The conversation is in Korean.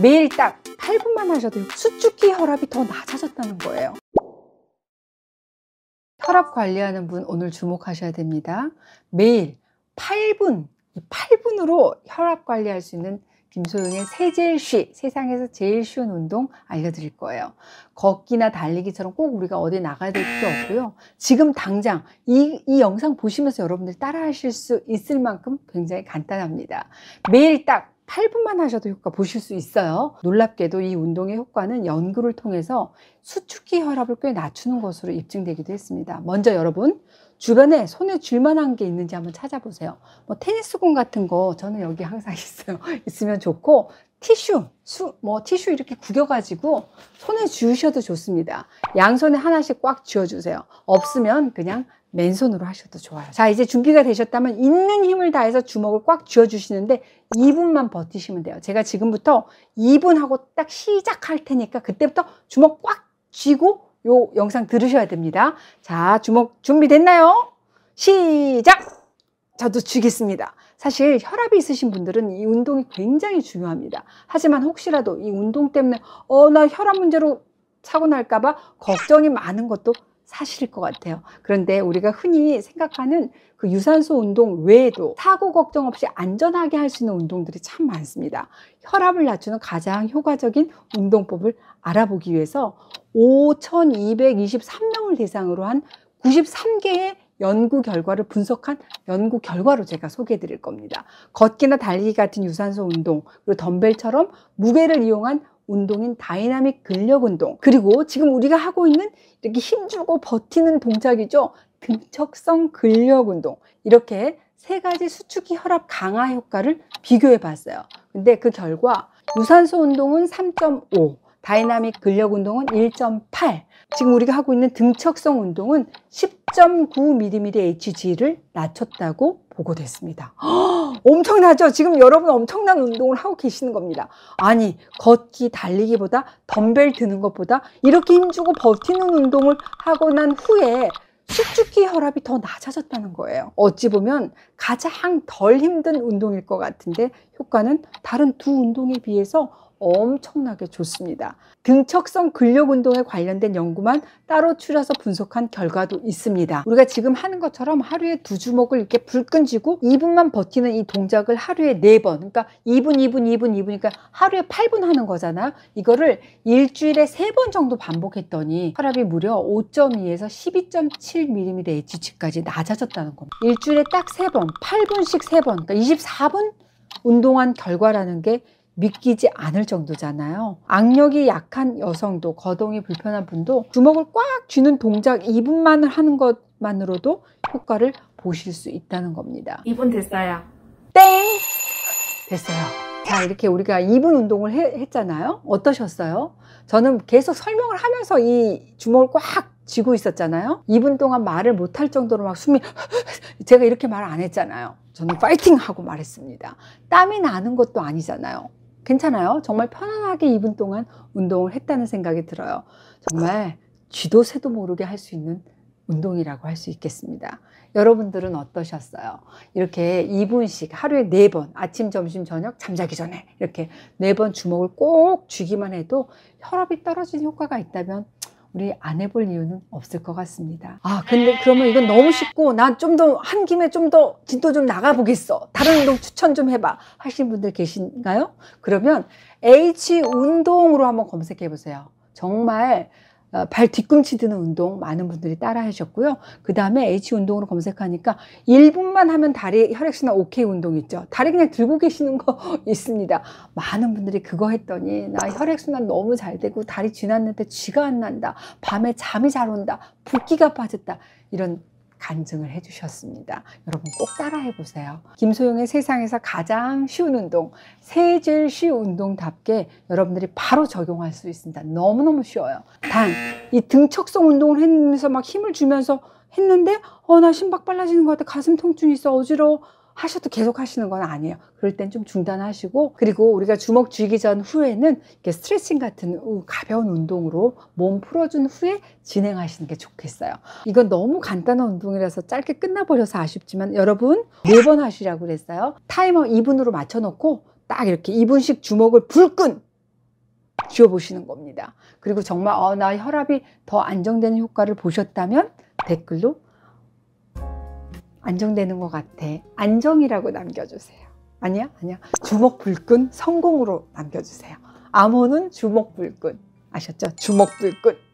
매일 딱 8분만 하셔도 수축기 혈압이 더 낮아졌다는 거예요. 혈압 관리하는 분 오늘 주목하셔야 됩니다. 매일 8분, 8분으로 혈압 관리할 수 있는 김소영의 세 제일 쉬, 세상에서 제일 쉬운 운동 알려드릴 거예요. 걷기나 달리기처럼 꼭 우리가 어디 나가야 될 필요 없고요. 지금 당장 이, 이 영상 보시면서 여러분들 따라 하실 수 있을 만큼 굉장히 간단합니다. 매일 딱 8분만 하셔도 효과 보실 수 있어요. 놀랍게도 이 운동의 효과는 연구를 통해서 수축기 혈압을 꽤 낮추는 것으로 입증되기도 했습니다. 먼저 여러분 주변에 손에 줄만한 게 있는지 한번 찾아보세요. 뭐 테니스공 같은 거 저는 여기 항상 있어요. 있으면 좋고 티슈, 수, 뭐 티슈 이렇게 구겨가지고 손에 쥐으셔도 좋습니다. 양손에 하나씩 꽉 쥐어주세요. 없으면 그냥 맨손으로 하셔도 좋아요. 자, 이제 준비가 되셨다면 있는 힘을 다해서 주먹을 꽉 쥐어주시는데 2분만 버티시면 돼요. 제가 지금부터 2분하고 딱 시작할 테니까 그때부터 주먹 꽉 쥐고 요 영상 들으셔야 됩니다. 자, 주먹 준비됐나요? 시작! 저도 쥐겠습니다. 사실 혈압이 있으신 분들은 이 운동이 굉장히 중요합니다. 하지만 혹시라도 이 운동 때문에 어 나 혈압 문제로 사고 날까봐 걱정이 많은 것도 사실일 것 같아요. 그런데 우리가 흔히 생각하는 그 유산소 운동 외에도 사고 걱정 없이 안전하게 할 수 있는 운동들이 참 많습니다. 혈압을 낮추는 가장 효과적인 운동법을 알아보기 위해서 5,223명을 대상으로 한 93개의 연구 결과를 분석한 연구 결과로 제가 소개해 드릴 겁니다. 걷기나 달리기 같은 유산소 운동, 그리고 덤벨처럼 무게를 이용한 운동인 다이나믹 근력 운동, 그리고 지금 우리가 하고 있는 이렇게 힘주고 버티는 동작이죠. 근척성 근력 운동. 이렇게 세 가지 수축기 혈압 강화 효과를 비교해 봤어요. 근데 그 결과 유산소 운동은 3.5, 다이나믹 근력 운동은 1.8 지금 우리가 하고 있는 등척성 운동은 10.9mmHg를 낮췄다고 보고됐습니다. 엄청나죠? 지금 여러분 엄청난 운동을 하고 계시는 겁니다. 아니 걷기 달리기보다 덤벨 드는 것보다 이렇게 힘주고 버티는 운동을 하고 난 후에 수축기 혈압이 더 낮아졌다는 거예요. 어찌 보면 가장 덜 힘든 운동일 것 같은데 효과는 다른 두 운동에 비해서 엄청나게 좋습니다. 등척성 근력 운동에 관련된 연구만 따로 추려서 분석한 결과도 있습니다. 우리가 지금 하는 것처럼 하루에 두 주먹을 이렇게 불끈 쥐고 2분만 버티는 이 동작을 하루에 4번 그러니까 2분 2분 2분 2분이니까 하루에 8분 하는 거잖아요. 이거를 일주일에 3번 정도 반복했더니 혈압이 무려 5.2에서 12.7mmHg까지 낮아졌다는 겁니다. 일주일에 딱 3번, 8분씩 3번, 그러니까 24분 운동한 결과라는 게 믿기지 않을 정도잖아요. 악력이 약한 여성도 거동이 불편한 분도 주먹을 꽉 쥐는 동작 2분만을 하는 것만으로도 효과를 보실 수 있다는 겁니다. 2분 됐어요. 땡! 됐어요. 자, 이렇게 우리가 2분 운동을 해, 했잖아요. 어떠셨어요? 저는 계속 설명을 하면서 이 주먹을 꽉 쥐고 있었잖아요. 2분 동안 말을 못 할 정도로 막 숨이 제가 이렇게 말 안 했잖아요. 저는 파이팅 하고 말했습니다. 땀이 나는 것도 아니잖아요. 괜찮아요. 정말 편안하게 2분 동안 운동을 했다는 생각이 들어요. 정말 쥐도 새도 모르게 할 수 있는 운동이라고 할 수 있겠습니다. 여러분들은 어떠셨어요? 이렇게 2분씩 하루에 4번, 아침, 점심, 저녁, 잠자기 전에 이렇게 4번 주먹을 꼭 쥐기만 해도 혈압이 떨어진 효과가 있다면 우리 안 해볼 이유는 없을 것 같습니다. 아, 근데 그러면 이건 너무 쉽고 난 좀 더 한 김에 좀 더 진도 좀 나가보겠어. 다른 운동 추천 좀 해봐. 하신 분들 계신가요? 그러면 H 운동으로 한번 검색해 보세요. 정말 어, 발 뒤꿈치 드는 운동 많은 분들이 따라 하셨고요. 그 다음에 H 운동으로 검색하니까 1분만 하면 다리 혈액순환 OK 운동 있죠. 다리 그냥 들고 계시는 거 있습니다. 많은 분들이 그거 했더니 나 혈액순환 너무 잘 되고 다리 지 났는데 쥐가 안 난다. 밤에 잠이 잘 온다. 붓기가 빠졌다. 이런 간증을 해주셨습니다. 여러분 꼭 따라해 보세요. 김소영의 세상에서 가장 쉬운 운동, 세질 쉬 운동답게 여러분들이 바로 적용할 수 있습니다. 너무너무 쉬워요. 단, 이 등척성 운동을 하면서 막 힘을 주면서 했는데, 어, 나 심박 빨라지는 것 같아. 가슴 통증이 있어. 어지러워. 하셔도 계속 하시는 건 아니에요. 그럴 땐 좀 중단하시고 그리고 우리가 주먹 쥐기 전 후에는 이렇게 스트레칭 같은 가벼운 운동으로 몸 풀어준 후에 진행하시는 게 좋겠어요. 이건 너무 간단한 운동이라서 짧게 끝나버려서 아쉽지만 여러분 네번 하시라고 그랬어요. 타이머 2분으로 맞춰놓고 딱 이렇게 2분씩 주먹을 불끈 쥐어보시는 겁니다. 그리고 정말 어, 나 혈압이 더 안정되는 효과를 보셨다면 댓글로 안정되는 것 같아. 안정이라고 남겨주세요. 아니야, 아니야. 주먹불끈 성공으로 남겨주세요. 암호는 주먹불끈. 아셨죠? 주먹불끈.